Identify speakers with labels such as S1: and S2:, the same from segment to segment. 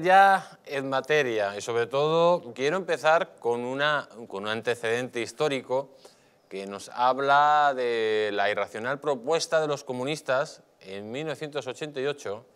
S1: Ya en materia, y sobre todo quiero empezar con, con un antecedente histórico que nos habla de la irracional propuesta de los comunistas en 1988,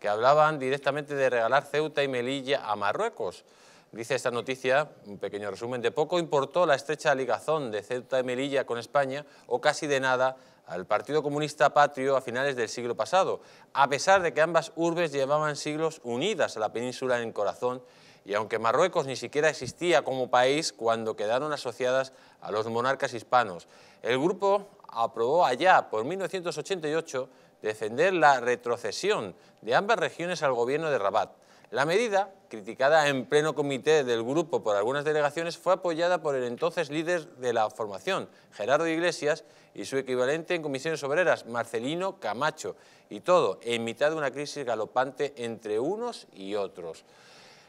S1: que hablaban directamente de regalar Ceuta y Melilla a Marruecos. Dice esta noticia, un pequeño resumen, de poco importó la estrecha ligazón de Ceuta y Melilla con España, o casi de nada, al Partido Comunista Patrio a finales del siglo pasado, a pesar de que ambas urbes llevaban siglos unidas a la península en corazón y aunque Marruecos ni siquiera existía como país cuando quedaron asociadas a los monarcas hispanos. El grupo aprobó allá, por 1988, defender la retrocesión de ambas regiones al gobierno de Rabat. La medida, criticada en pleno comité del grupo por algunas delegaciones, fue apoyada por el entonces líder de la formación, Gerardo Iglesias, y su equivalente en comisiones obreras, Marcelino Camacho, y todo en mitad de una crisis galopante entre unos y otros.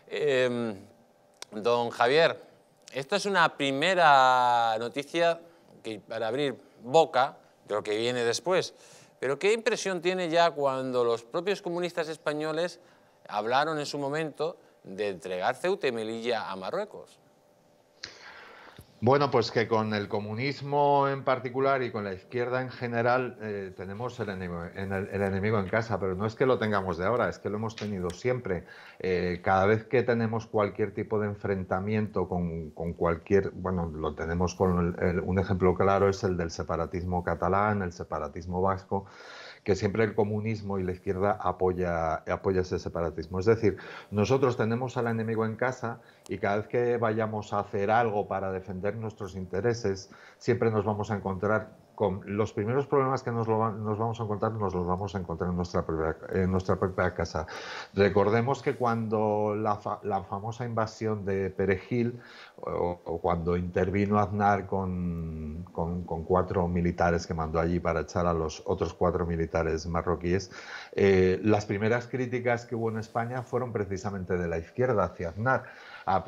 S1: Em, don Javier, esta es una primera noticia que, para abrir boca de lo que viene después, pero ¿qué impresión tiene ya cuando los propios comunistas españoles hablaron en su momento de entregar Ceuta y Melilla a Marruecos.
S2: Bueno, pues que con el comunismo en particular y con la izquierda en general eh, tenemos el enemigo, en casa, pero no es que lo tengamos de ahora, es que lo hemos tenido siempre. Eh, cada vez que tenemos cualquier tipo de enfrentamiento con, cualquier, bueno, lo tenemos con un ejemplo claro, es el del separatismo catalán, el separatismo vasco que siempre el comunismo y la izquierda apoya, apoya ese separatismo. Es decir, nosotros tenemos al enemigo en casa y cada vez que vayamos a hacer algo para defender nuestros intereses, siempre nos vamos a encontrar los primeros problemas que nos, vamos a encontrar, nos los vamos a encontrar en nuestra propia, casa. Recordemos que cuando la, famosa invasión de Perejil, o, cuando intervino Aznar con, cuatro militares que mandó allí para echar a los otros cuatro militares marroquíes, eh, las primeras críticas que hubo en España fueron precisamente de la izquierda hacia Aznar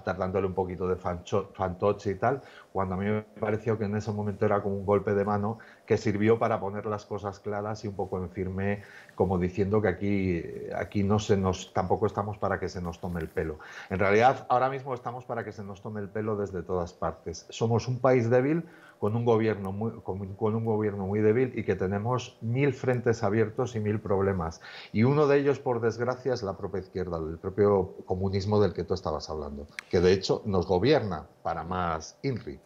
S2: tardándole un poquito de fantoche y tal, cuando a mí me pareció que en ese momento era como un golpe de mano que sirvió para poner las cosas claras y un poco en firme, como diciendo que aquí, aquí no se nos, tampoco estamos para que se nos tome el pelo. En realidad, ahora mismo estamos para que se nos tome el pelo desde todas partes. Somos un país débil con un gobierno con, con un gobierno muy débil y que tenemos mil frentes abiertos y mil problemas. Y uno de ellos, por desgracia, es la propia izquierda, el propio comunismo del que tú estabas hablando que de hecho nos gobierna para más INRI.